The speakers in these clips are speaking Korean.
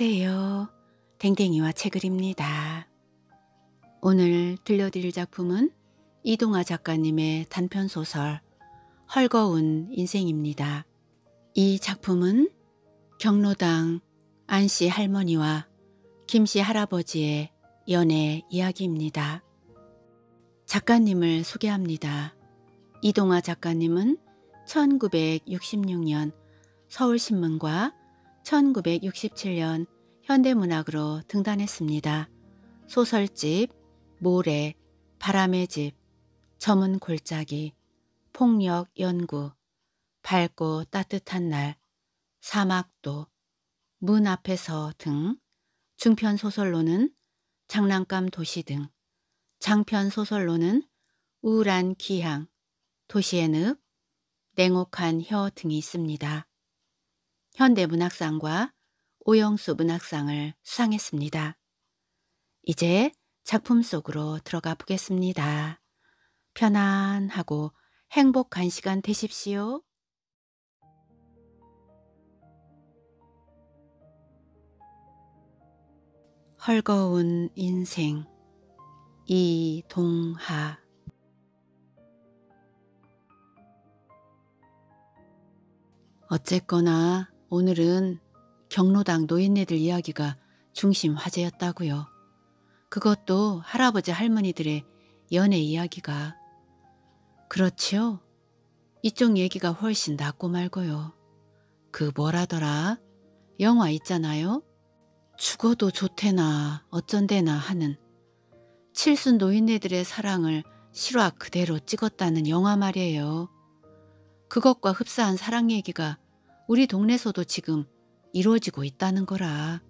안녕하세요. 댕댕이와 책을입니다. 오늘 들려드릴 작품은 이동아 작가님의 단편소설 헐거운 인생입니다. 이 작품은 경로당 안씨 할머니와 김씨 할아버지의 연애 이야기입니다. 작가님을 소개합니다. 이동아 작가님은 1966년 서울신문과 1967년 현대문학으로 등단했습니다. 소설집, 모래, 바람의 집, 점은 골짜기, 폭력 연구, 밝고 따뜻한 날, 사막도, 문 앞에서 등 중편 소설로는 장난감 도시 등 장편 소설로는 우울한 기향, 도시의 늪, 냉혹한 혀 등이 있습니다. 현대문학상과 오영수 문학상을 수상했습니다. 이제 작품 속으로 들어가 보겠습니다. 편안하고 행복한 시간 되십시오. 헐거운 인생 이동하 어쨌거나 오늘은 경로당 노인네들 이야기가 중심 화제였다고요. 그것도 할아버지 할머니들의 연애 이야기가. 그렇지요? 이쪽 얘기가 훨씬 낫고 말고요. 그 뭐라더라? 영화 있잖아요. 죽어도 좋대나 어쩐대나 하는 칠순 노인네들의 사랑을 실화 그대로 찍었다는 영화 말이에요. 그것과 흡사한 사랑 얘기가 우리 동네서도 지금 이루어지고 있다는 거라.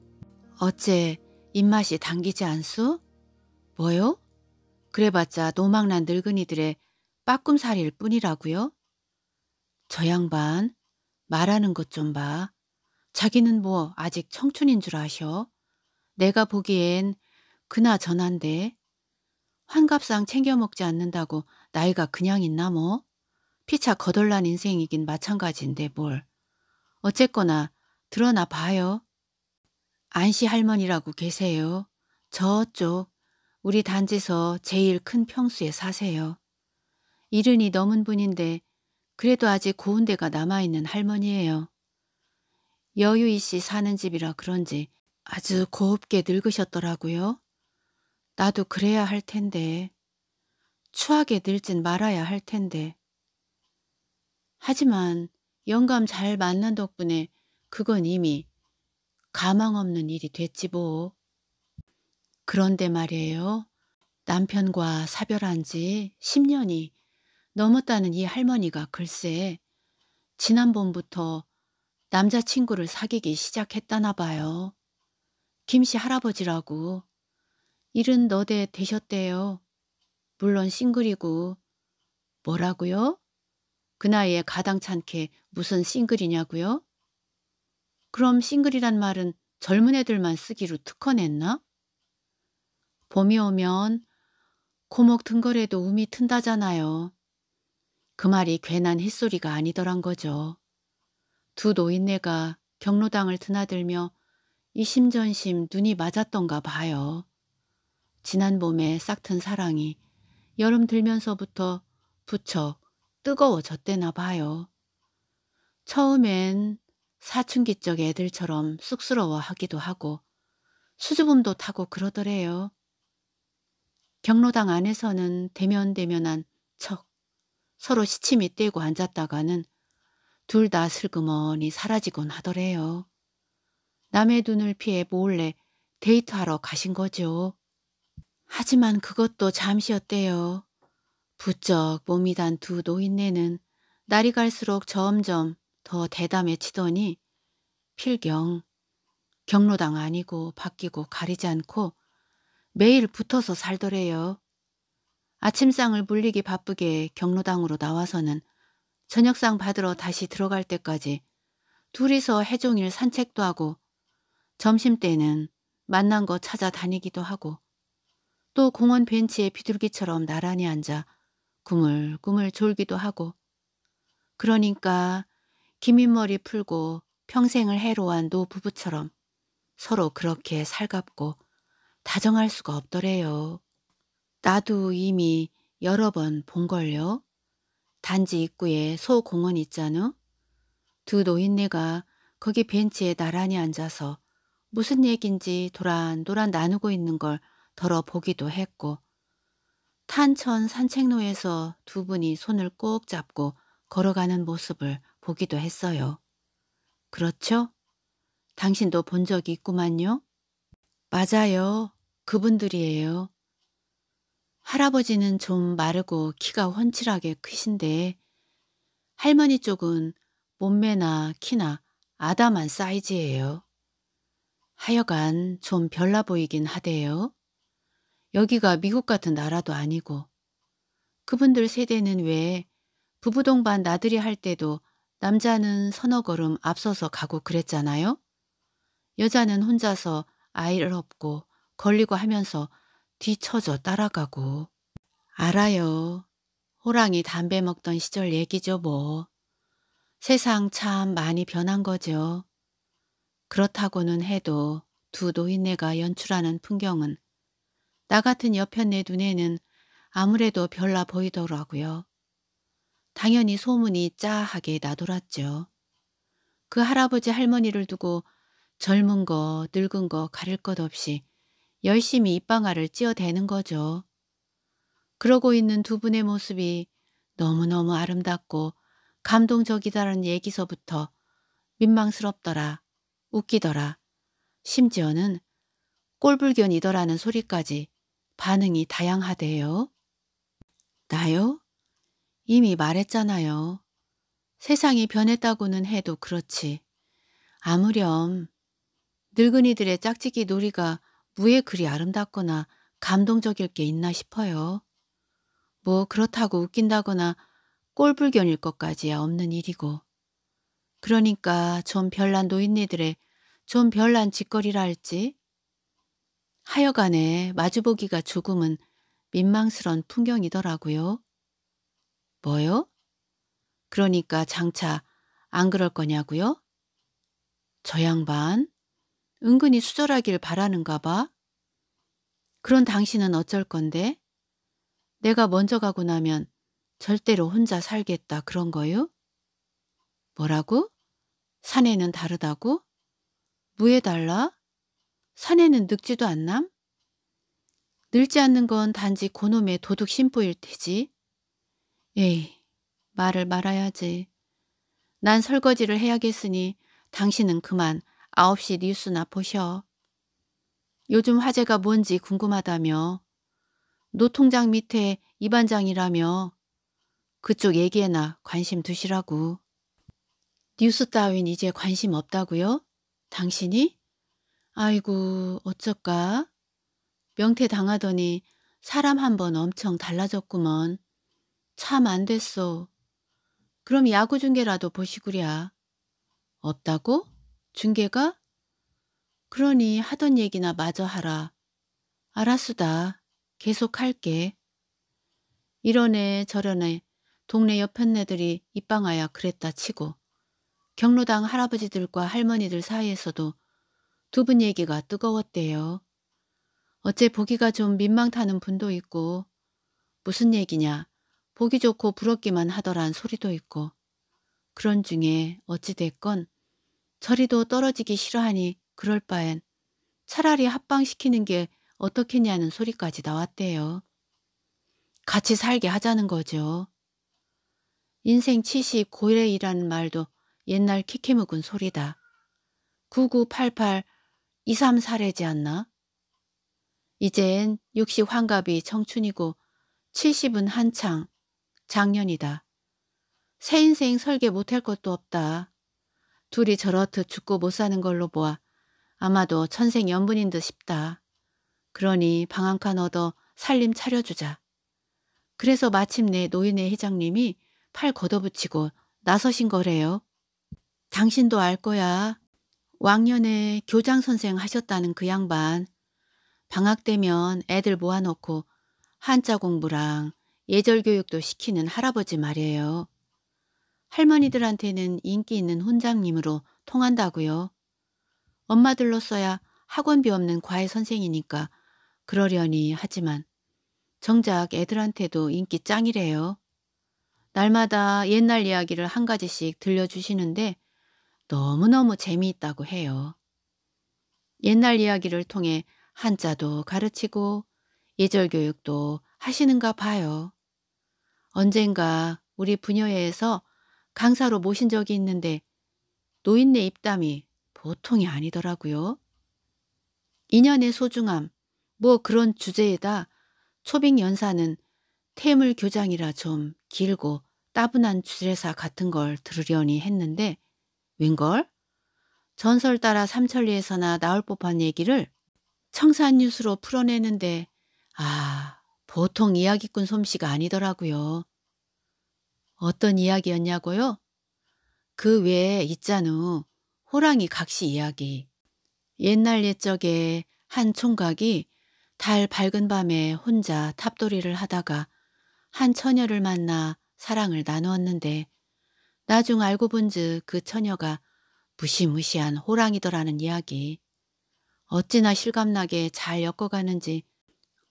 어째 입맛이 당기지 않소 뭐요? 그래봤자 노망난 늙은이들의 빠꿈살일 뿐이라고요? 저 양반 말하는 것 좀 봐. 자기는 뭐 아직 청춘인 줄 아셔. 내가 보기엔 그나저난데 환갑상 챙겨 먹지 않는다고 나이가 그냥 있나 뭐? 피차 거덜난 인생이긴 마찬가지인데 뭘. 어쨌거나 드러나 봐요. 안씨 할머니라고 계세요. 저쪽 우리 단지서 제일 큰 평수에 사세요. 이른이 넘은 분인데 그래도 아직 고운 데가 남아있는 할머니예요. 여유이 씨 사는 집이라 그런지 아주 곱게 늙으셨더라고요. 나도 그래야 할 텐데. 추하게 늙진 말아야 할 텐데. 하지만 영감 잘 만난 덕분에 그건 이미 가망 없는 일이 됐지 뭐. 그런데 말이에요. 남편과 사별한 지 10년이 넘었다는 이 할머니가 글쎄 지난번부터 남자친구를 사귀기 시작했다나 봐요. 김씨 할아버지라고 일은 너대 되셨대요. 물론 싱글이고 뭐라고요? 그 나이에 가당찮게 무슨 싱글이냐고요? 그럼 싱글이란 말은 젊은 애들만 쓰기로 특허냈나? 봄이 오면 고목등거래도 움이 튼다잖아요. 그 말이 괜한 햇소리가 아니더란 거죠. 두 노인네가 경로당을 드나들며 이심전심 눈이 맞았던가 봐요. 지난 봄에 싹 튼 사랑이 여름 들면서부터 부쩍 뜨거워졌대나 봐요. 처음엔 사춘기쪽 애들처럼 쑥스러워하기도 하고 수줍음도 타고 그러더래요. 경로당 안에서는 대면대면한 척 서로 시침이 떼고 앉았다가는 둘 다 슬그머니 사라지곤 하더래요. 남의 눈을 피해 몰래 데이트하러 가신 거죠. 하지만 그것도 잠시였대요. 부쩍 몸이 단 두 노인네는 날이 갈수록 점점 더대담해지더니 필경 경로당 아니고 바뀌고 가리지 않고 매일 붙어서 살더래요. 아침상을 물리기 바쁘게 경로당으로 나와서는 저녁상 받으러 다시 들어갈 때까지 둘이서 해종일 산책도 하고 점심때는 만난 거 찾아다니기도 하고 또 공원 벤치에 비둘기처럼 나란히 앉아 꾸물꾸물 졸기도 하고 그러니까 기민머리 풀고 평생을 해로한 노 부부처럼 서로 그렇게 살갑고 다정할 수가 없더래요. 나도 이미 여러 번 본걸요. 단지 입구에 소공원 있잖우. 두 노인네가 거기 벤치에 나란히 앉아서 무슨 얘긴지 도란도란 나누고 있는 걸 덜어 보기도 했고 탄천 산책로에서 두 분이 손을 꼭 잡고 걸어가는 모습을 보기도 했어요. 그렇죠? 당신도 본 적이 있구만요? 맞아요. 그분들이에요. 할아버지는 좀 마르고 키가 훤칠하게 크신데 할머니 쪽은 몸매나 키나 아담한 사이즈예요. 하여간 좀 별나 보이긴 하대요. 여기가 미국 같은 나라도 아니고 그분들 세대는 왜 부부 동반 나들이 할 때도 남자는 서너 걸음 앞서서 가고 그랬잖아요. 여자는 혼자서 아이를 업고 걸리고 하면서 뒤쳐져 따라가고 알아요. 호랑이 담배 먹던 시절 얘기죠 뭐. 세상 참 많이 변한 거죠. 그렇다고는 해도 두 노인네가 연출하는 풍경은 나 같은 옆편내 눈에는 아무래도 별나 보이더라고요. 당연히 소문이 짜하게 나돌았죠. 그 할아버지 할머니를 두고 젊은 거 늙은 거 가릴 것 없이 열심히 입방아를 찧어대는 거죠. 그러고 있는 두 분의 모습이 너무너무 아름답고 감동적이다라는 얘기서부터 민망스럽더라, 웃기더라, 심지어는 꼴불견이더라는 소리까지 반응이 다양하대요. 나요? 이미 말했잖아요. 세상이 변했다고는 해도 그렇지. 아무렴 늙은이들의 짝짓기 놀이가 무에 그리 아름답거나 감동적일 게 있나 싶어요. 뭐 그렇다고 웃긴다거나 꼴불견일 것까지야 없는 일이고. 그러니까 좀 별난 노인네들의 좀 별난 짓거리라 할지 하여간에 마주보기가 조금은 민망스런 풍경이더라고요. 뭐요? 그러니까 장차 안 그럴 거냐고요? 저 양반 은근히 수절하길 바라는가 봐. 그런 당신은 어쩔 건데? 내가 먼저 가고 나면 절대로 혼자 살겠다 그런 거요? 뭐라고? 사내는 다르다고? 무에 달라? 산에는 늙지도 않남? 늙지 않는 건 단지 고놈의 도둑 심보일 테지. 에이, 말을 말아야지. 난 설거지를 해야겠으니 당신은 그만 9시 뉴스나 보셔. 요즘 화제가 뭔지 궁금하다며. 노통장 밑에 이반장이라며. 그쪽 얘기에나 관심 두시라고. 뉴스 따윈 이제 관심 없다고요? 당신이? 아이고, 어쩔까? 명태 당하더니 사람 한번 엄청 달라졌구먼. 참 안 됐어. 그럼 야구 중계라도 보시구랴. 없다고? 중계가? 그러니 하던 얘기나 마저 하라. 알았수다. 계속 할게. 이러네 저러네 동네 옆 편네들이 입방아야 그랬다 치고 경로당 할아버지들과 할머니들 사이에서도 두분 얘기가 뜨거웠대요. 어째 보기가 좀 민망타는 분도 있고 무슨 얘기냐 보기 좋고 부럽기만 하더란 소리도 있고 그런 중에 어찌됐건 저리도 떨어지기 싫어하니 그럴 바엔 차라리 합방시키는 게 어떻겠냐는 소리까지 나왔대요. 같이 살게 하자는 거죠. 인생 70 고래이라는 말도 옛날 키키 묵은 소리다. 9988 2, 3살이지 않나? 이젠 60 환갑이 청춘이고 70은 한창 작년이다. 새 인생 설계 못할 것도 없다. 둘이 저렇듯 죽고 못 사는 걸로 보아 아마도 천생연분인 듯 싶다. 그러니 방 한 칸 얻어 살림 차려주자. 그래서 마침내 노인회 회장님이 팔 걷어붙이고 나서신 거래요. 당신도 알 거야. 왕년에 교장 선생 하셨다는 그 양반 방학 되면 애들 모아놓고 한자 공부랑 예절 교육도 시키는 할아버지 말이에요. 할머니들한테는 인기 있는 혼장님으로 통한다고요. 엄마들로서야 학원비 없는 과외 선생이니까 그러려니 하지만 정작 애들한테도 인기 짱이래요. 날마다 옛날 이야기를 한 가지씩 들려주시는데 너무너무 재미있다고 해요. 옛날 이야기를 통해 한자도 가르치고 예절교육도 하시는가 봐요. 언젠가 우리 분녀회에서 강사로 모신 적이 있는데 노인네 입담이 보통이 아니더라고요. 인연의 소중함, 뭐 그런 주제에다 초빙 연사는 태물 교장이라 좀 길고 따분한 주제사 같은 걸 들으려니 했는데 웬걸? 전설 따라 삼천리에서나 나올 법한 얘기를 청산 뉴스로 풀어내는데 아 보통 이야기꾼 솜씨가 아니더라고요. 어떤 이야기였냐고요? 그 외에 있잖우 호랑이 각시 이야기. 옛날 옛적에 한 총각이 달 밝은 밤에 혼자 탑돌이를 하다가 한 처녀를 만나 사랑을 나누었는데 나중 알고 본즉 그 처녀가 무시무시한 호랑이더라는 이야기. 어찌나 실감나게 잘 엮어가는지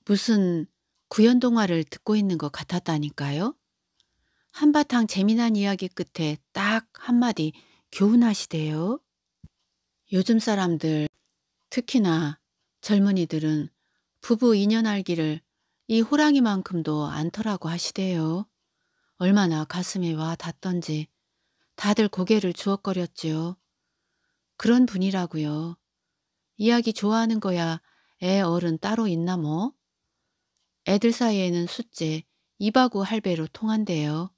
무슨 구연동화를 듣고 있는 것 같았다니까요. 한바탕 재미난 이야기 끝에 딱 한마디 교훈하시대요. 요즘 사람들 특히나 젊은이들은 부부 인연 알기를 이 호랑이만큼도 않더라고 하시대요. 얼마나 가슴이와 닿던지 다들 고개를 주워거렸지요. 그런 분이라고요. 이야기 좋아하는 거야 애 어른 따로 있나 뭐? 애들 사이에는 숫째 이바구 할배로 통한대요.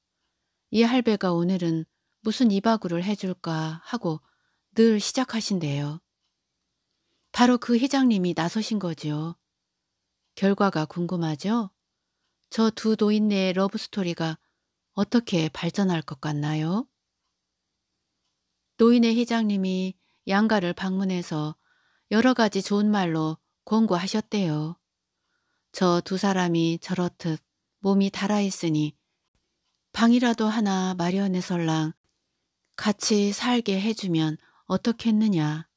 이 할배가 오늘은 무슨 이바구를 해줄까 하고 늘 시작하신대요. 바로 그 회장님이 나서신 거지요. 결과가 궁금하죠? 저 두 노인네의 러브스토리가 어떻게 발전할 것 같나요? 노인의 회장님이 양가를 방문해서 여러 가지 좋은 말로 권고하셨대요. 저 두 사람이 저렇듯 몸이 달아있으니 방이라도 하나 마련해설랑 같이 살게 해주면 어떻겠느냐.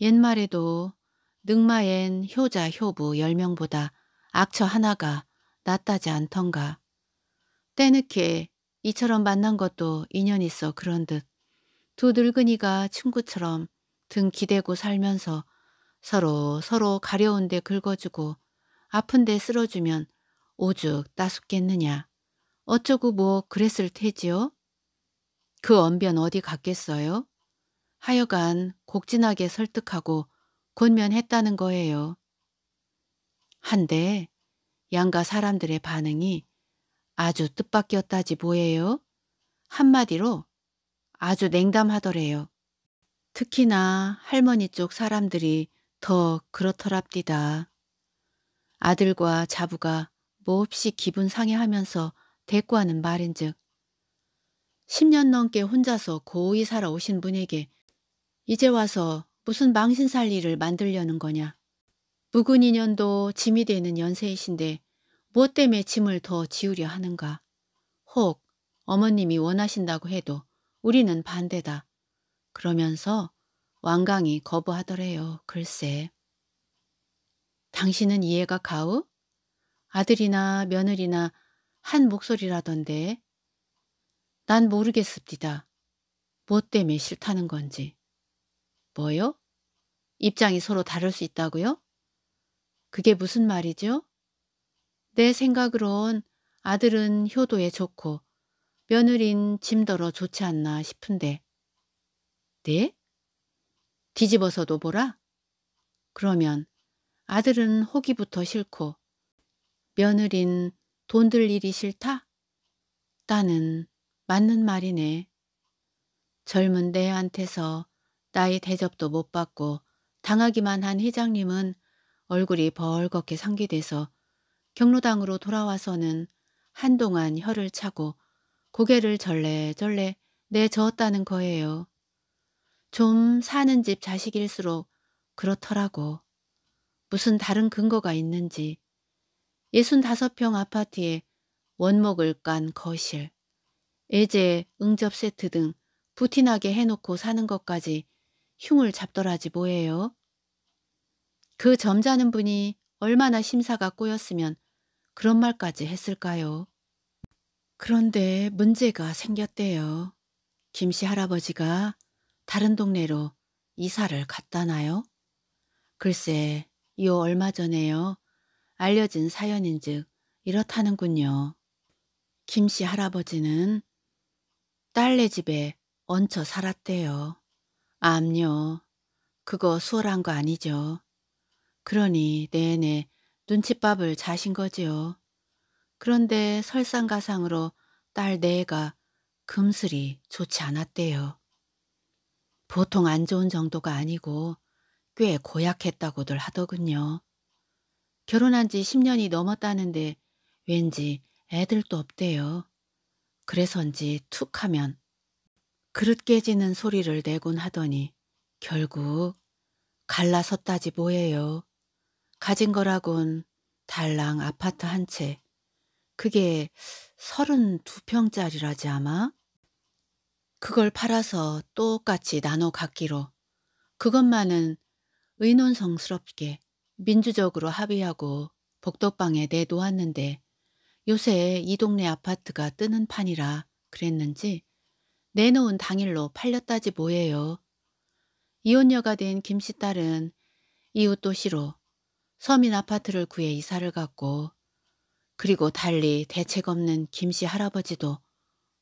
옛말에도 능마엔 효자 효부 열명보다 악처 하나가 낫다지 않던가. 때늦게 이처럼 만난 것도 인연 있어 그런 듯두 늙은이가 친구처럼 등 기대고 살면서 서로 서로 가려운데 긁어주고 아픈데 쓸어주면 오죽 따숩겠느냐. 어쩌고 뭐 그랬을 테지요? 그 언변 어디 갔겠어요? 하여간 곡진하게 설득하고 곤면했다는 거예요. 한데 양가 사람들의 반응이 아주 뜻밖이었다지 뭐예요? 한마디로 아주 냉담하더래요. 특히나 할머니 쪽 사람들이 더 그렇더랍디다. 아들과 자부가 몹시 기분 상해하면서 대꾸하는 말인즉 10년 넘게 혼자서 고이 살아오신 분에게 이제 와서 무슨 망신살 일을 만들려는 거냐. 묵은 인연도 짐이 되는 연세이신데 무엇 때문에 짐을 더 지우려 하는가. 혹 어머님이 원하신다고 해도 우리는 반대다. 그러면서 완강히 거부하더래요. 글쎄. 당신은 이해가 가우? 아들이나 며느리나 한 목소리라던데. 난 모르겠습니다. 뭐 때문에 싫다는 건지. 뭐요? 입장이 서로 다를 수 있다고요? 그게 무슨 말이죠? 내 생각으론 아들은 효도에 좋고 며느린 짐더러 좋지 않나 싶은데. 네? 뒤집어서도 보라? 그러면 아들은 호기부터 싫고 며느린 돈들 일이 싫다? 나는 맞는 말이네. 젊은 내한테서 나의 대접도 못 받고 당하기만 한 회장님은 얼굴이 벌겋게 상기돼서 경로당으로 돌아와서는 한동안 혀를 차고 고개를 절레절레 내저었다는 거예요. 좀 사는 집 자식일수록 그렇더라고. 무슨 다른 근거가 있는지. 65평 아파트에 원목을 깐 거실, 애제 응접 세트 등 부티나게 해놓고 사는 것까지 흉을 잡더라지 뭐예요. 그 점잖은 분이 얼마나 심사가 꼬였으면 그런 말까지 했을까요? 그런데 문제가 생겼대요. 김씨 할아버지가 다른 동네로 이사를 갔다나요? 글쎄, 요 얼마 전에요. 알려진 사연인즉 이렇다는군요. 김씨 할아버지는 딸네 집에 얹혀 살았대요. 암요. 그거 수월한 거 아니죠. 그러니 내내 눈칫밥을 자신 거지요. 그런데 설상가상으로 딸 내가 금슬이 좋지 않았대요. 보통 안 좋은 정도가 아니고 꽤 고약했다고들 하더군요. 결혼한 지 10년이 넘었다는데 왠지 애들도 없대요. 그래서인지 툭 하면 그릇 깨지는 소리를 내곤 하더니 결국 갈라섰다지 뭐예요. 가진 거라곤 달랑 아파트 한채 그게 32평짜리라지 아마? 그걸 팔아서 똑같이 나눠 갖기로 그것만은 의논성스럽게 민주적으로 합의하고 복덕방에 내놓았는데 요새 이 동네 아파트가 뜨는 판이라 그랬는지 내놓은 당일로 팔렸다지 뭐예요. 이혼녀가 된 김씨 딸은 이웃 도시로 서민 아파트를 구해 이사를 갔고 그리고 달리 대책 없는 김씨 할아버지도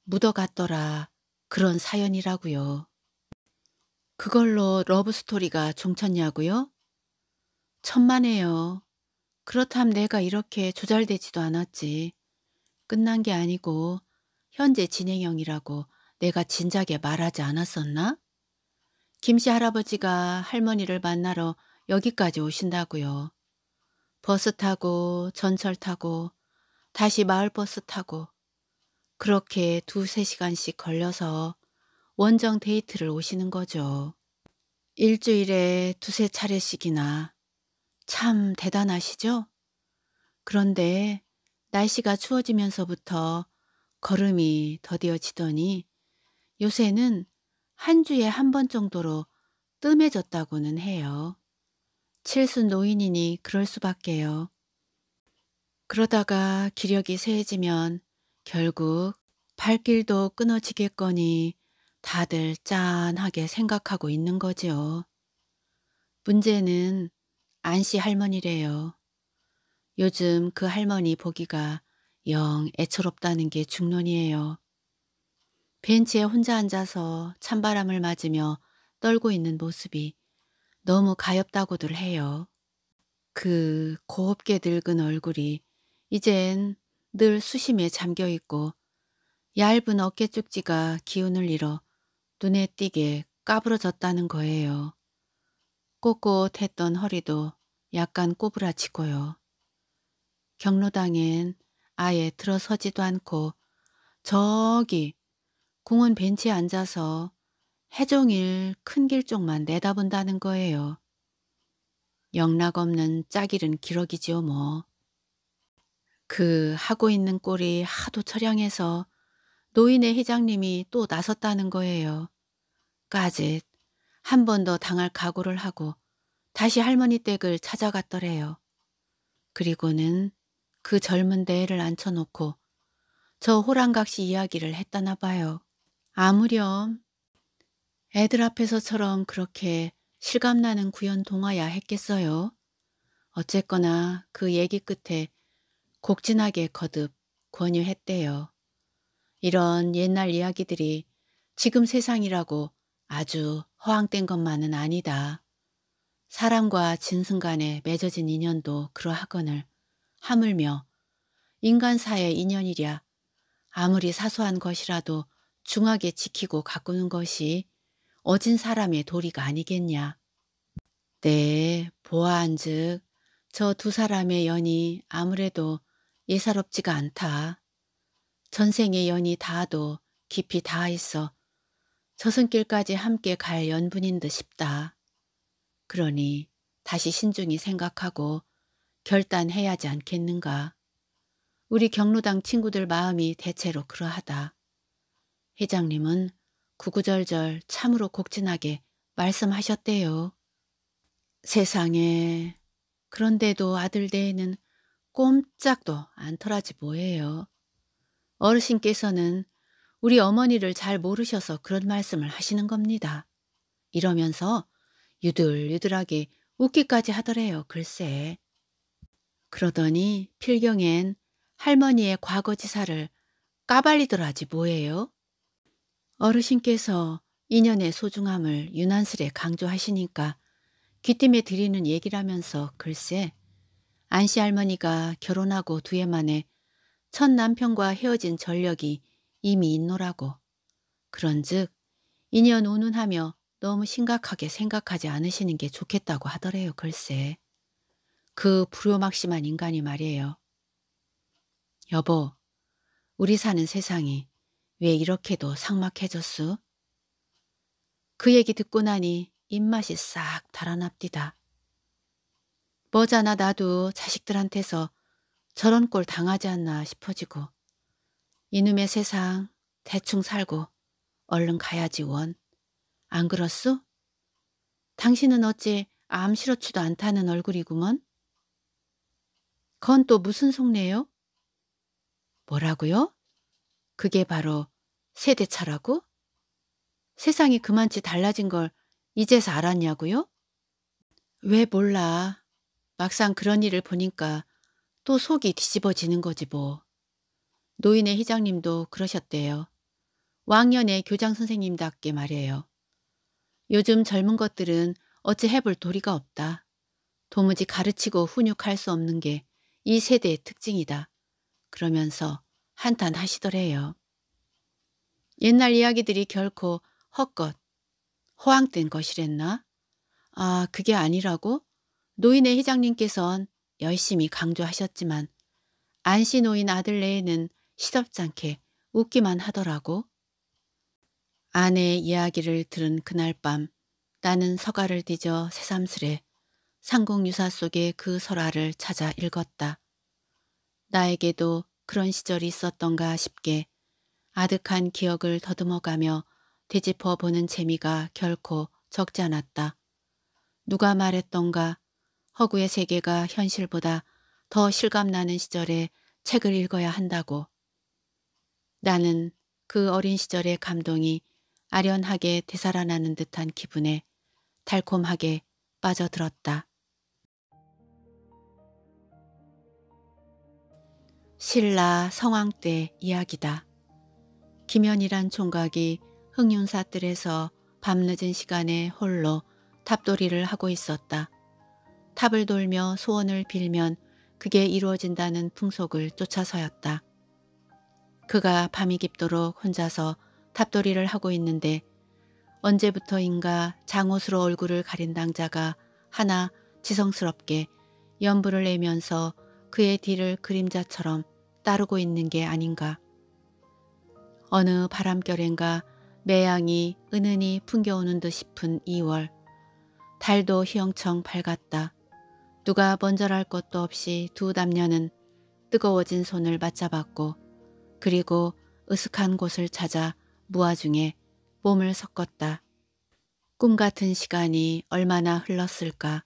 묻어갔더라 그런 사연이라고요. 그걸로 러브스토리가 종쳤냐고요? 천만에요. 그렇담 내가 이렇게 조잘되지도 않았지. 끝난 게 아니고 현재 진행형이라고 내가 진작에 말하지 않았었나? 김씨 할아버지가 할머니를 만나러 여기까지 오신다고요. 버스 타고 전철 타고 다시 마을버스 타고 그렇게 두세 시간씩 걸려서 원정 데이트를 오시는 거죠. 일주일에 두세 차례씩이나 참 대단하시죠? 그런데 날씨가 추워지면서부터 걸음이 더디어지더니 요새는 한 주에 한 번 정도로 뜸해졌다고는 해요. 칠순 노인이니 그럴 수밖에요. 그러다가 기력이 세해지면 결국 발길도 끊어지겠거니 다들 짠하게 생각하고 있는 거지요. 문제는 안씨 할머니래요. 요즘 그 할머니 보기가 영 애처롭다는 게 중론이에요. 벤치에 혼자 앉아서 찬바람을 맞으며 떨고 있는 모습이 너무 가엽다고들 해요. 그 곱게 늙은 얼굴이 이젠 늘 수심에 잠겨 있고 얇은 어깨쪽지가 기운을 잃어 눈에 띄게 까부러졌다는 거예요. 꼿꼿했던 허리도 약간 꼬부라치고요. 경로당엔 아예 들어서지도 않고 저기 공원 벤치에 앉아서 해종일 큰길 쪽만 내다본다는 거예요. 영락 없는 짝이른 기러기지요 뭐. 그 하고 있는 꼴이 하도 처량해서 노인의 회장님이 또 나섰다는 거예요. 까짓 한 번 더 당할 각오를 하고 다시 할머니 댁을 찾아갔더래요. 그리고는 그 젊은 대를 앉혀놓고 저 호랑각시 이야기를 했다나 봐요. 아무렴 애들 앞에서처럼 그렇게 실감나는 구연 동화야 했겠어요. 어쨌거나 그 얘기 끝에 곡진하게 거듭 권유했대요. 이런 옛날 이야기들이 지금 세상이라고 아주 허황된 것만은 아니다. 사람과 진승 간에 맺어진 인연도 그러하거늘 하물며 인간 사의 인연이랴 아무리 사소한 것이라도 중하게 지키고 가꾸는 것이 어진 사람의 도리가 아니겠냐. 네, 보아한즉 저 두 사람의 연이 아무래도 예사롭지가 않다. 전생의 연이 닿아도 깊이 닿아있어 저승길까지 함께 갈 연분인 듯 싶다. 그러니 다시 신중히 생각하고 결단해야지 않겠는가. 우리 경로당 친구들 마음이 대체로 그러하다. 회장님은 구구절절 참으로 곡진하게 말씀하셨대요. 세상에 그런데도 아들 대에는 꼼짝도 않더라지 뭐예요. 어르신께서는 우리 어머니를 잘 모르셔서 그런 말씀을 하시는 겁니다. 이러면서 유들유들하게 웃기까지 하더래요, 글쎄. 그러더니 필경엔 할머니의 과거지사를 까발리더라지 뭐예요? 어르신께서 인연의 소중함을 유난스레 강조하시니까 귀띔에 드리는 얘기라면서 글쎄 안씨 할머니가 결혼하고 두해 만에 첫 남편과 헤어진 전력이 이미 있노라고. 그런즉 인연 운운하며 너무 심각하게 생각하지 않으시는 게 좋겠다고 하더래요. 글쎄. 그 불효막심한 인간이 말이에요. 여보, 우리 사는 세상이 왜 이렇게도 삭막해졌수그 얘기 듣고 나니 입맛이 싹 달아납디다. 뭐잖아 나도 자식들한테서 저런 꼴 당하지 않나 싶어지고 이놈의 세상 대충 살고 얼른 가야지 원. 안 그렇소? 당신은 어찌 암시렇지도 않다는 얼굴이구먼? 건 또 무슨 속내요? 뭐라고요? 그게 바로 세대차라고? 세상이 그만치 달라진 걸 이제서 알았냐고요? 왜 몰라. 막상 그런 일을 보니까 또 속이 뒤집어지는 거지 뭐. 노인의 회장님도 그러셨대요. 왕년의 교장 선생님답게 말이에요. 요즘 젊은 것들은 어찌 해볼 도리가 없다. 도무지 가르치고 훈육할 수 없는 게 이 세대의 특징이다. 그러면서 한탄 하시더래요. 옛날 이야기들이 결코 헛것, 허황된 것이랬나? 아, 그게 아니라고? 노인의 회장님께선 열심히 강조하셨지만 안씨 노인 아들 내에는 시덥지않게 웃기만 하더라고. 아내의 이야기를 들은 그날 밤 나는 서가를 뒤져 새삼스레 상공유사 속의 그 설화를 찾아 읽었다. 나에게도 그런 시절이 있었던가 싶게 아득한 기억을 더듬어가며 되짚어보는 재미가 결코 적지 않았다. 누가 말했던가 허구의 세계가 현실보다 더 실감나는 시절에 책을 읽어야 한다고. 나는 그 어린 시절의 감동이 아련하게 되살아나는 듯한 기분에 달콤하게 빠져들었다. 신라 성황 때 이야기다. 김연이란 총각이 흥윤사뜰에서 밤늦은 시간에 홀로 탑돌이를 하고 있었다. 탑을 돌며 소원을 빌면 그게 이루어진다는 풍속을 쫓아서였다. 그가 밤이 깊도록 혼자서 탑돌이를 하고 있는데 언제부터인가 장옷으로 얼굴을 가린 낭자가 하나 지성스럽게 연부를 내면서 그의 뒤를 그림자처럼 따르고 있는 게 아닌가. 어느 바람결엔가 매양이 은은히 풍겨오는 듯 싶은 2월. 달도 희영청 밝았다. 누가 번절할 것도 없이 두 남녀는 뜨거워진 손을 맞잡았고 그리고 으슥한 곳을 찾아 무화 중에 몸을 섞었다. 꿈 같은 시간이 얼마나 흘렀을까.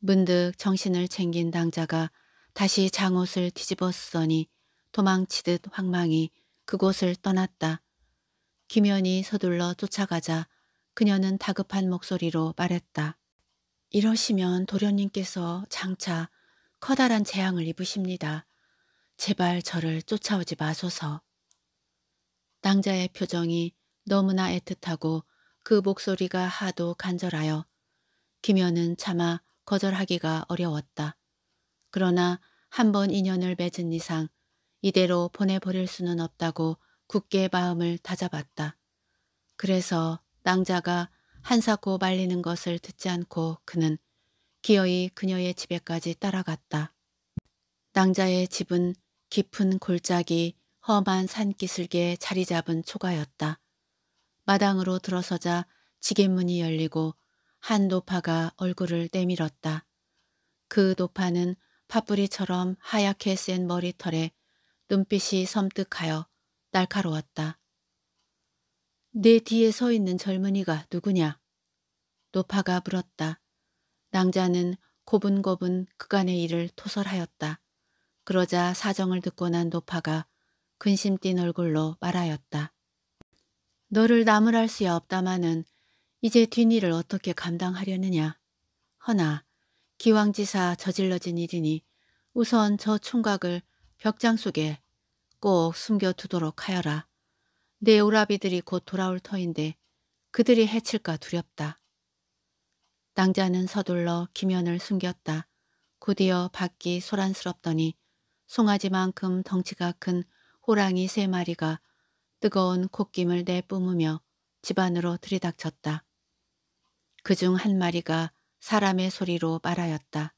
문득 정신을 챙긴 당자가 다시 장옷을 뒤집어 쓰더니 도망치듯 황망히 그곳을 떠났다. 김연이 서둘러 쫓아가자 그녀는 다급한 목소리로 말했다. 이러시면 도련님께서 장차 커다란 재앙을 입으십니다. 제발 저를 쫓아오지 마소서. 낭자의 표정이 너무나 애틋하고 그 목소리가 하도 간절하여 김연은 차마 거절하기가 어려웠다. 그러나 한 번 인연을 맺은 이상 이대로 보내버릴 수는 없다고 굳게 마음을 다잡았다. 그래서 낭자가 한사코 말리는 것을 듣지 않고 그는 기어이 그녀의 집에까지 따라갔다. 낭자의 집은 깊은 골짜기 험한 산기슭에 자리 잡은 초가였다. 마당으로 들어서자 지게문이 열리고 한 노파가 얼굴을 내밀었다. 그 노파는 파뿌리처럼 하얗게 센 머리털에 눈빛이 섬뜩하여 날카로웠다. 내 뒤에 서 있는 젊은이가 누구냐? 노파가 물었다. 낭자는 고분고분 그간의 일을 토설하였다. 그러자 사정을 듣고 난 노파가 근심 띈 얼굴로 말하였다. 너를 나무랄 수야 없다마는 이제 뒷일을 어떻게 감당하려느냐. 허나 기왕지사 저질러진 일이니 우선 저 총각을 벽장 속에 꼭 숨겨두도록 하여라. 내 오라비들이 곧 돌아올 터인데 그들이 해칠까 두렵다. 낭자는 서둘러 기면을 숨겼다. 곧이어 밖이 소란스럽더니 송아지만큼 덩치가 큰 호랑이 세 마리가 뜨거운 콧김을 내뿜으며 집안으로 들이닥쳤다. 그 중 한 마리가 사람의 소리로 말하였다.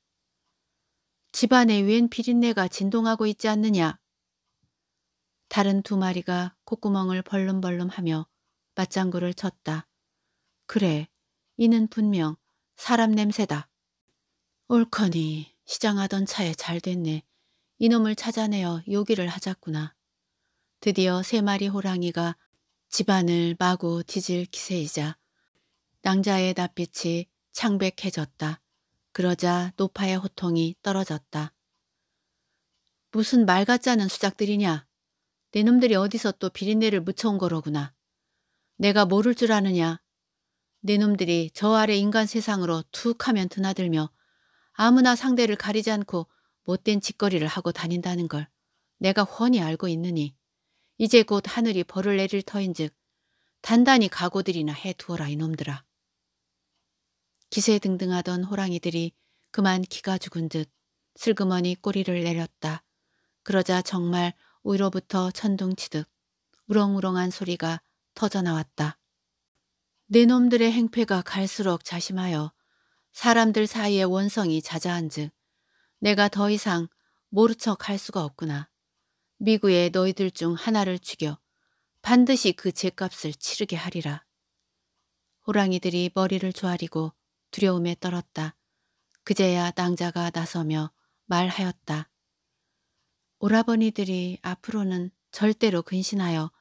집안에 웬 비린내가 진동하고 있지 않느냐? 다른 두 마리가 콧구멍을 벌름벌름하며 맞장구를 쳤다. 그래, 이는 분명 사람 냄새다. 옳거니 시장하던 차에 잘 됐네. 이놈을 찾아내어 요기를 하자꾸나. 드디어 세 마리 호랑이가 집안을 마구 뒤질 기세이자 낭자의 낯빛이 창백해졌다. 그러자 노파의 호통이 떨어졌다. 무슨 말 같지 않은 수작들이냐? 네 놈들이 어디서 또 비린내를 묻혀온 거로구나. 내가 모를 줄 아느냐. 네 놈들이 저 아래 인간 세상으로 툭 하면 드나들며 아무나 상대를 가리지 않고 못된 짓거리를 하고 다닌다는 걸 내가 훤히 알고 있느니 이제 곧 하늘이 벌을 내릴 터인즉 단단히 각오들이나 해두어라 이놈들아. 기세 등등하던 호랑이들이 그만 기가 죽은 듯 슬그머니 꼬리를 내렸다. 그러자 정말 위로부터 천둥치듯 우렁우렁한 소리가 터져나왔다. 내 놈들의 행패가 갈수록 자심하여 사람들 사이의 원성이 자자한즉 내가 더 이상 모른 척할 수가 없구나. 미구의 너희들 중 하나를 죽여 반드시 그 죄값을 치르게 하리라. 호랑이들이 머리를 조아리고 두려움에 떨었다. 그제야 낭자가 나서며 말하였다. 오라버니들이 앞으로는 절대로 근신하여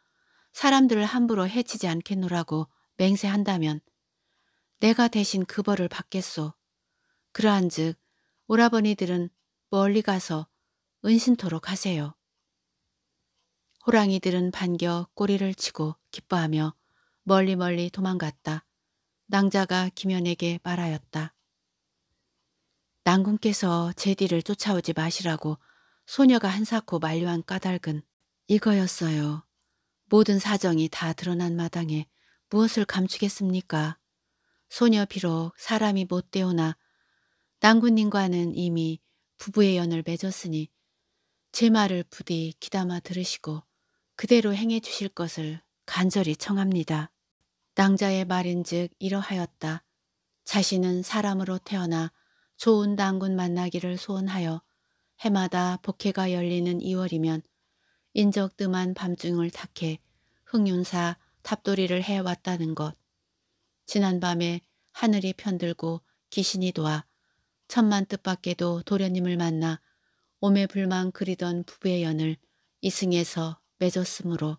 사람들을 함부로 해치지 않겠노라고 맹세한다면 내가 대신 그 벌을 받겠소. 그러한즉 오라버니들은 멀리 가서 은신토록 하세요. 호랑이들은 반겨 꼬리를 치고 기뻐하며 멀리 멀리 도망갔다. 낭자가 김연에게 말하였다. 낭군께서 제뒤를 쫓아오지 마시라고 소녀가 한사코 만료한 까닭은 이거였어요. 모든 사정이 다 드러난 마당에 무엇을 감추겠습니까? 소녀 비록 사람이 못 되오나 낭군님과는 이미 부부의 연을 맺었으니 제 말을 부디 기담아 들으시고 그대로 행해 주실 것을 간절히 청합니다. 낭자의 말인즉 이러하였다. 자신은 사람으로 태어나 좋은 낭군 만나기를 소원하여 해마다 복회가 열리는 2월이면 인적 뜸한 밤중을 탁해 흑윤사 탑돌이를 해왔다는 것. 지난밤에 하늘이 편들고 귀신이 도와 천만 뜻밖에도 도련님을 만나 오매 불망 그리던 부부의 연을 이승에서 맺었으므로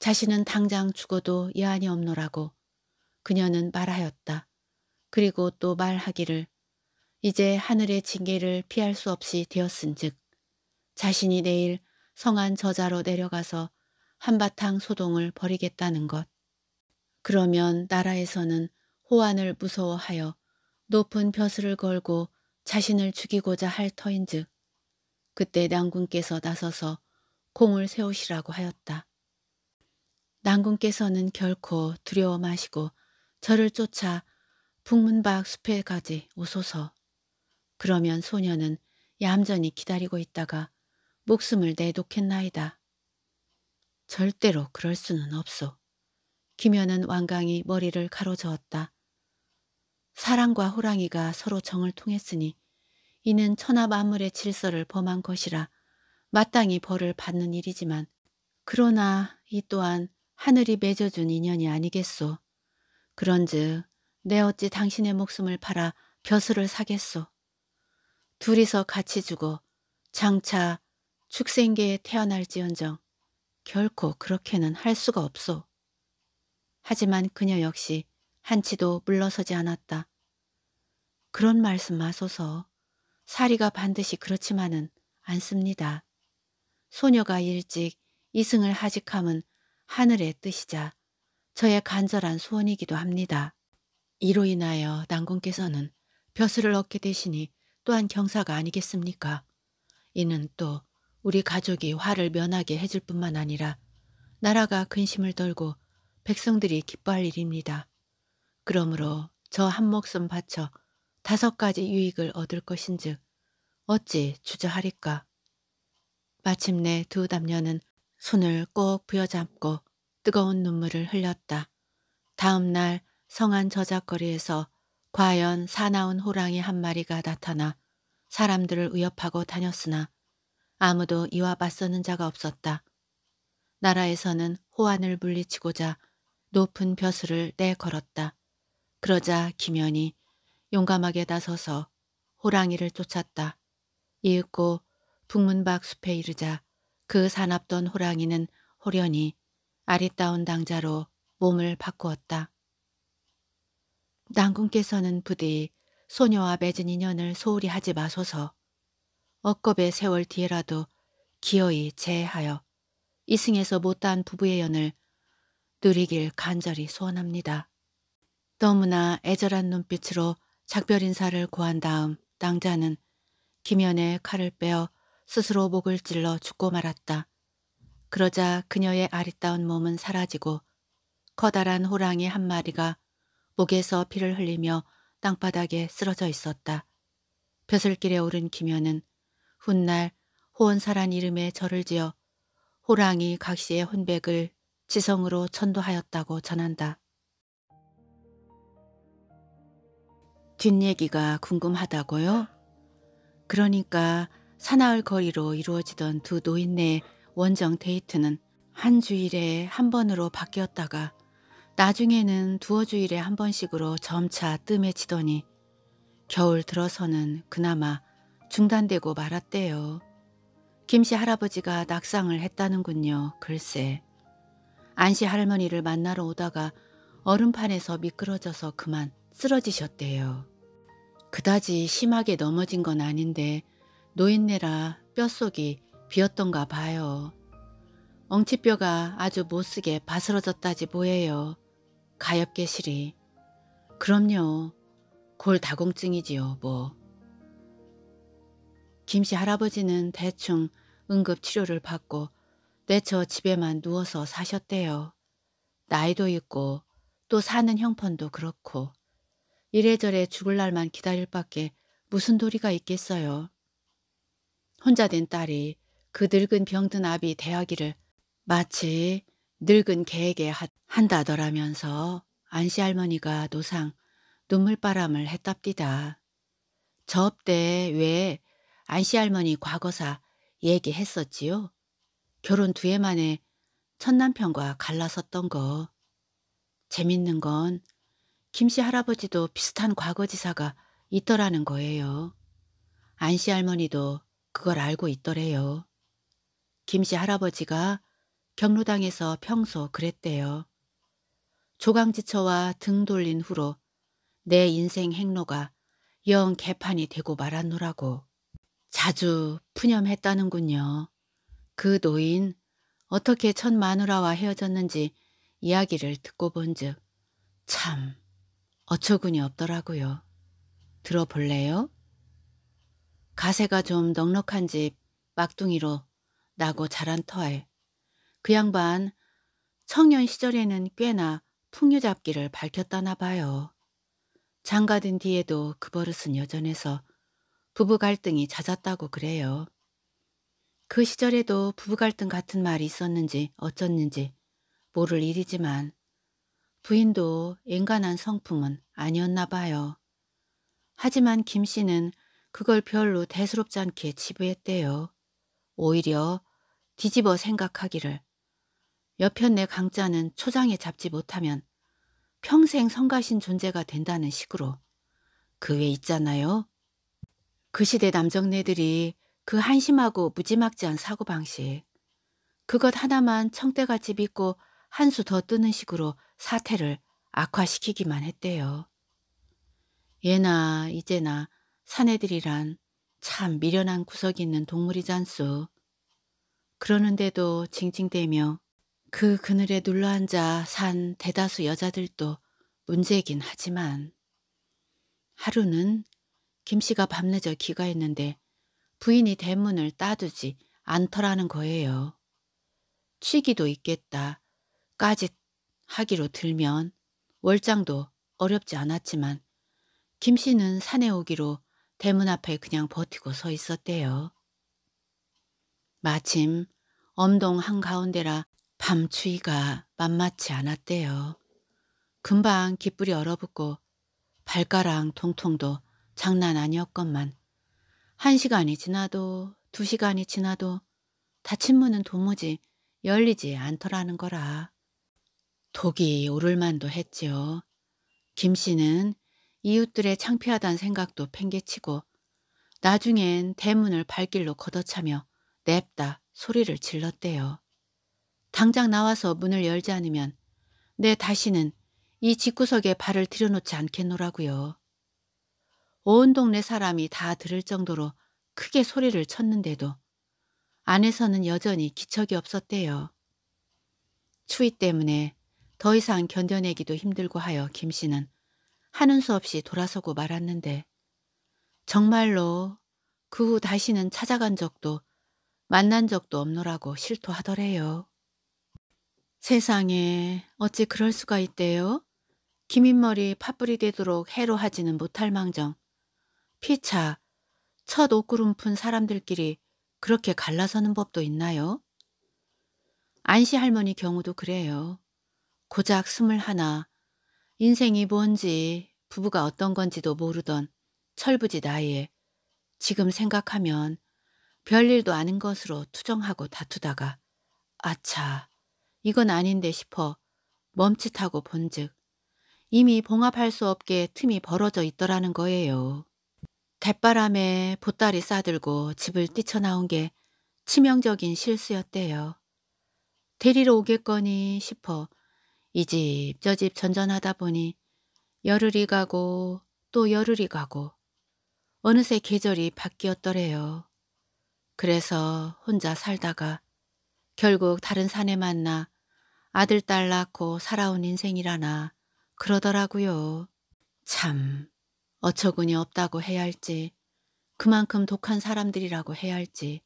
자신은 당장 죽어도 예안이 없노라고 그녀는 말하였다. 그리고 또 말하기를 이제 하늘의 징계를 피할 수 없이 되었은즉 자신이 내일 성한 저자로 내려가서 한바탕 소동을 벌이겠다는 것. 그러면 나라에서는 호환을 무서워하여 높은 벼슬을 걸고 자신을 죽이고자 할 터인즉 그때 낭군께서 나서서 공을 세우시라고 하였다. 낭군께서는 결코 두려워 마시고 저를 쫓아 북문박 숲에까지 오소서 그러면 소녀는 얌전히 기다리고 있다가 목숨을 내놓겠나이다. 절대로 그럴 수는 없소. 김연은 완강히 머리를 가로저었다. 사랑과 호랑이가 서로 정을 통했으니 이는 천하 만물의 질서를 범한 것이라 마땅히 벌을 받는 일이지만 그러나 이 또한 하늘이 맺어준 인연이 아니겠소. 그런즉 내 어찌 당신의 목숨을 팔아 벼슬을 사겠소. 둘이서 같이 죽어 장차 축생계에 태어날지언정 결코 그렇게는 할 수가 없소. 하지만 그녀 역시 한치도 물러서지 않았다. 그런 말씀 마소서 사리가 반드시 그렇지만은 않습니다. 소녀가 일찍 이승을 하직함은 하늘의 뜻이자 저의 간절한 소원이기도 합니다. 이로 인하여 난공께서는 벼슬을 얻게 되시니 또한 경사가 아니겠습니까? 이는 또 우리 가족이 화를 면하게 해줄 뿐만 아니라 나라가 근심을 덜고 백성들이 기뻐할 일입니다. 그러므로 저 한 목숨 바쳐 다섯 가지 유익을 얻을 것인즉 어찌 주저하리까? 마침내 두남녀는 손을 꼭 부여잡고 뜨거운 눈물을 흘렸다. 다음 날 성안 저작거리에서 과연 사나운 호랑이 한 마리가 나타나 사람들을 위협하고 다녔으나 아무도 이와 맞서는 자가 없었다. 나라에서는 호환을 물리치고자 높은 벼슬을 내걸었다. 그러자 김연이 용감하게 나서서 호랑이를 쫓았다. 이윽고 북문박 숲에 이르자 그 사납던 호랑이는 호련히 아리따운 당자로 몸을 바꾸었다. 낭군께서는 부디 소녀와 맺은 인연을 소홀히 하지 마소서 억겁의 세월 뒤에라도 기어이 재하여 이승에서 못다한 부부의 연을 누리길 간절히 소원합니다. 너무나 애절한 눈빛으로 작별 인사를 고한 다음 낭자는 김연의 칼을 빼어 스스로 목을 찔러 죽고 말았다. 그러자 그녀의 아리따운 몸은 사라지고 커다란 호랑이 한 마리가 목에서 피를 흘리며 땅바닥에 쓰러져 있었다. 벼슬길에 오른 김현은 훗날 호원사란 이름의 절을 지어 호랑이 각시의 혼백을 지성으로 천도하였다고 전한다. 뒷얘기가 궁금하다고요? 그러니까 사나흘 거리로 이루어지던 두 노인네의 원정 데이트는 한 주일에 한 번으로 바뀌었다가 나중에는 두어 주일에 한 번씩으로 점차 뜸해지더니 겨울 들어서는 그나마 중단되고 말았대요. 김씨 할아버지가 낙상을 했다는군요. 글쎄. 안씨 할머니를 만나러 오다가 얼음판에서 미끄러져서 그만 쓰러지셨대요. 그다지 심하게 넘어진 건 아닌데 노인네라 뼛속이 비었던가 봐요. 엉치뼈가 아주 못쓰게 바스러졌다지 뭐예요. 가엾게 시리. 그럼요. 골다공증이지요 뭐. 김씨 할아버지는 대충 응급치료를 받고 내처 집에만 누워서 사셨대요. 나이도 있고 또 사는 형편도 그렇고 이래저래 죽을 날만 기다릴 밖에 무슨 도리가 있겠어요. 혼자 된 딸이 그 늙은 병든 아비 대하기를 마치 늙은 개에게 한다더라면서 안씨 할머니가 노상 눈물바람을 했답디다. 저업대 왜 안씨 할머니 과거사 얘기했었지요? 결혼 두 해 만에 첫 남편과 갈라섰던 거. 재밌는 건 김씨 할아버지도 비슷한 과거지사가 있더라는 거예요. 안씨 할머니도 그걸 알고 있더래요. 김씨 할아버지가 경로당에서 평소 그랬대요. 조강지처와 등 돌린 후로 내 인생 행로가 영 개판이 되고 말았노라고 자주 푸념했다는군요. 그 노인 어떻게 첫 마누라와 헤어졌는지 이야기를 듣고 본즉 참 어처구니 없더라고요. 들어볼래요? 가세가 좀 넉넉한 집 막둥이로 나고 자란 터에 그 양반 청년 시절에는 꽤나 풍류잡기를 밝혔다나 봐요. 장가든 뒤에도 그 버릇은 여전해서 부부 갈등이 잦았다고 그래요. 그 시절에도 부부 갈등 같은 말이 있었는지 어쩌는지 모를 일이지만 부인도 앵간한 성품은 아니었나 봐요. 하지만 김 씨는 그걸 별로 대수롭지 않게 치부했대요. 오히려 뒤집어 생각하기를 여편네 강자는 초장에 잡지 못하면 평생 성가신 존재가 된다는 식으로 그 외 있잖아요. 그 시대 남정네들이 그 한심하고 무지막지한 사고방식 그것 하나만 청대같이 믿고 한 수 더 뜨는 식으로 사태를 악화시키기만 했대요. 예나 이제나 사내들이란 참 미련한 구석이 있는 동물이잔수. 그러는데도 징징대며 그 그늘에 눌러 앉아 산 대다수 여자들도 문제이긴 하지만 하루는 김 씨가 밤늦어 귀가했는데 부인이 대문을 따두지 않더라는 거예요. 취기도 있겠다. 까짓 하기로 들면 월장도 어렵지 않았지만 김 씨는 산에 오기로 대문 앞에 그냥 버티고 서 있었대요. 마침 엄동 한가운데라 밤추위가 만만치 않았대요. 금방 깃불이 얼어붙고 발가락 통통도 장난 아니었건만 한 시간이 지나도 두 시간이 지나도 닫힌 문은 도무지 열리지 않더라는 거라. 독이 오를만도 했지요. 김 씨는 이웃들의 창피하단 생각도 팽개치고 나중엔 대문을 발길로 걷어차며 냅다 소리를 질렀대요. 당장 나와서 문을 열지 않으면 내 다시는 이 집구석에 발을 들여놓지 않겠노라고요. 온 동네 사람이 다 들을 정도로 크게 소리를 쳤는데도 안에서는 여전히 기척이 없었대요. 추위 때문에 더 이상 견뎌내기도 힘들고 하여 김 씨는 하는 수 없이 돌아서고 말았는데 정말로 그 후 다시는 찾아간 적도 만난 적도 없노라고 실토하더래요. 세상에 어찌 그럴 수가 있대요? 김인머리 파뿌리 되도록 해로하지는 못할 망정. 피차, 첫 옷구름 푼 사람들끼리 그렇게 갈라서는 법도 있나요? 안씨 할머니 경우도 그래요. 고작 스물하나, 인생이 뭔지 부부가 어떤 건지도 모르던 철부지 나이에 지금 생각하면 별일도 아닌 것으로 투정하고 다투다가 아차 이건 아닌데 싶어 멈칫하고 본즉 이미 봉합할 수 없게 틈이 벌어져 있더라는 거예요. 대바람에 보따리 싸들고 집을 뛰쳐나온 게 치명적인 실수였대요. 데리러 오겠거니 싶어 이 집 저 집 전전하다 보니 열흘이 가고 또 열흘이 가고 어느새 계절이 바뀌었더래요. 그래서 혼자 살다가 결국 다른 산에 만나 아들 딸 낳고 살아온 인생이라나 그러더라고요. 참 어처구니 없다고 해야 할지 그만큼 독한 사람들이라고 해야 할지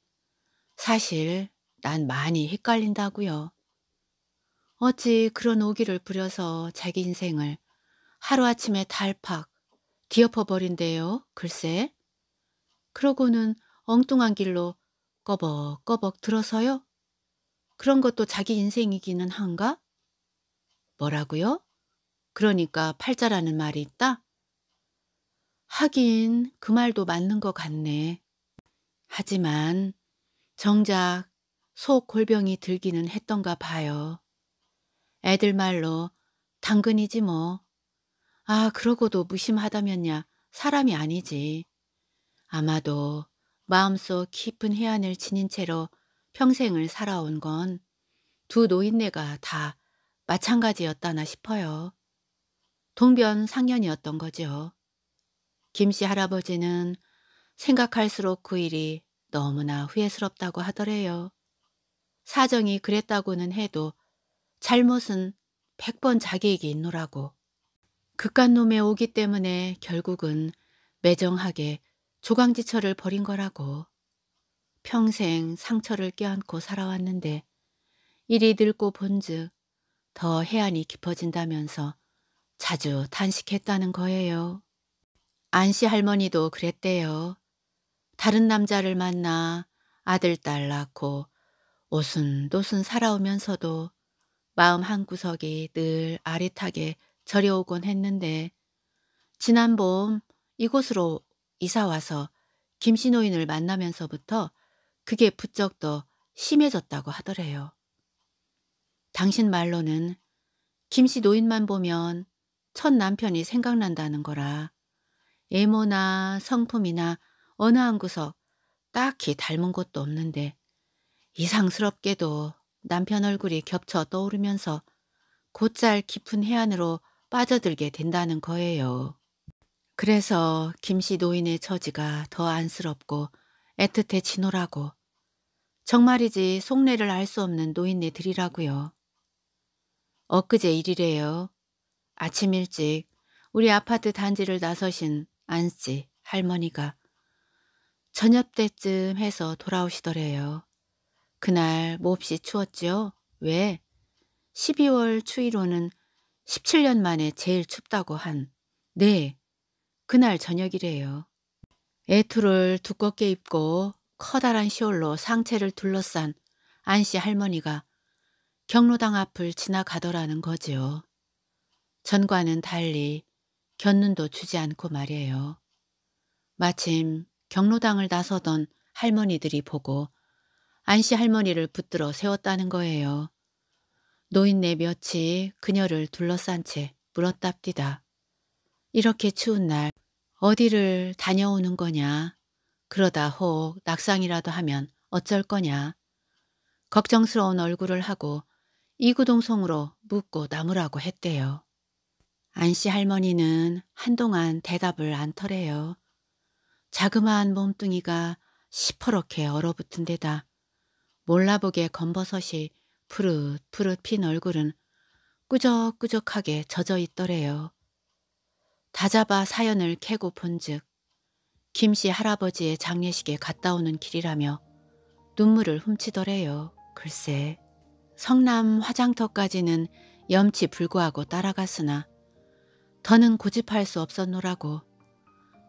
사실 난 많이 헷갈린다고요. 어찌 그런 오기를 부려서 자기 인생을 하루아침에 달팍 뒤엎어버린대요. 글쎄. 그러고는 엉뚱한 길로 꺼벅꺼벅 들어서요. 그런 것도 자기 인생이기는 한가? 뭐라고요? 그러니까 팔자라는 말이 있다? 하긴 그 말도 맞는 것 같네. 하지만 정작 속 골병이 들기는 했던가 봐요. 애들 말로 당근이지 뭐. 아 그러고도 무심하다면야 사람이 아니지. 아마도 마음속 깊은 해안을 지닌 채로 평생을 살아온 건 두 노인네가 다 마찬가지였다나 싶어요. 동변 상연이었던 거죠. 김 씨 할아버지는 생각할수록 그 일이 너무나 후회스럽다고 하더래요. 사정이 그랬다고는 해도 잘못은 백번 자기에게 있노라고. 극한 놈에 오기 때문에 결국은 매정하게 조강지처를 벌인 거라고. 평생 상처를 껴안고 살아왔는데 일이 늙고 본즉 더 해안이 깊어진다면서 자주 탄식했다는 거예요. 안씨 할머니도 그랬대요. 다른 남자를 만나 아들 딸 낳고 오순도순 살아오면서도 마음 한구석이 늘 아릿하게 저려오곤 했는데 지난 봄 이곳으로 이사와서 김신호인을 만나면서부터 그게 부쩍 더 심해졌다고 하더래요. 당신 말로는 김씨 노인만 보면 첫 남편이 생각난다는 거라 외모나 성품이나 어느 한 구석 딱히 닮은 것도 없는데 이상스럽게도 남편 얼굴이 겹쳐 떠오르면서 곧잘 깊은 해안으로 빠져들게 된다는 거예요. 그래서 김씨 노인의 처지가 더 안쓰럽고 애틋해 지노라고 정말이지 속내를 알 수 없는 노인네들이라고요. 엊그제 일이래요. 아침 일찍 우리 아파트 단지를 나서신 안씨 할머니가 저녁 때쯤 해서 돌아오시더래요. 그날 몹시 추웠지요? 왜? 12월 추위로는 17년 만에 제일 춥다고 한 네, 그날 저녁이래요. 애투를 두껍게 입고 커다란 시올로 상체를 둘러싼 안씨 할머니가 경로당 앞을 지나가더라는 거지요. 전과는 달리 견눈도 주지 않고 말이에요. 마침 경로당을 나서던 할머니들이 보고 안씨 할머니를 붙들어 세웠다는 거예요. 노인네 몇이 그녀를 둘러싼 채 물었답디다. 이렇게 추운 날 어디를 다녀오는 거냐? 그러다 혹 낙상이라도 하면 어쩔 거냐. 걱정스러운 얼굴을 하고 이구동성으로 묻고 나무라고 했대요. 안씨 할머니는 한동안 대답을 안 터래요. 자그마한 몸뚱이가 시퍼렇게 얼어붙은 데다 몰라보게 검버섯이 푸릇푸릇 핀 얼굴은 꾸적꾸적하게 젖어 있더래요. 다잡아 사연을 캐고 본즉 김씨 할아버지의 장례식에 갔다 오는 길이라며 눈물을 훔치더래요. 글쎄 성남 화장터까지는 염치 불구하고 따라갔으나 더는 고집할 수 없었노라고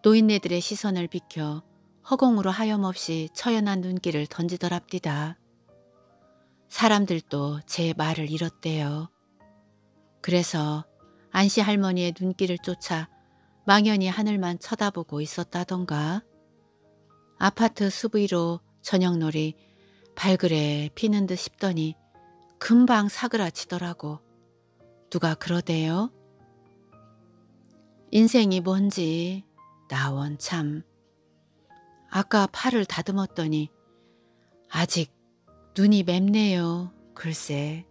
노인네들의 시선을 비켜 허공으로 하염없이 처연한 눈길을 던지더랍디다. 사람들도 제 말을 잃었대요. 그래서 안씨 할머니의 눈길을 쫓아 망연히 하늘만 쳐다보고 있었다던가 아파트 수위로 저녁놀이 발그레 피는 듯 싶더니 금방 사그라치더라고. 누가 그러대요? 인생이 뭔지 나원 참. 아까 팔을 다듬었더니 아직 눈이 맵네요. 글쎄.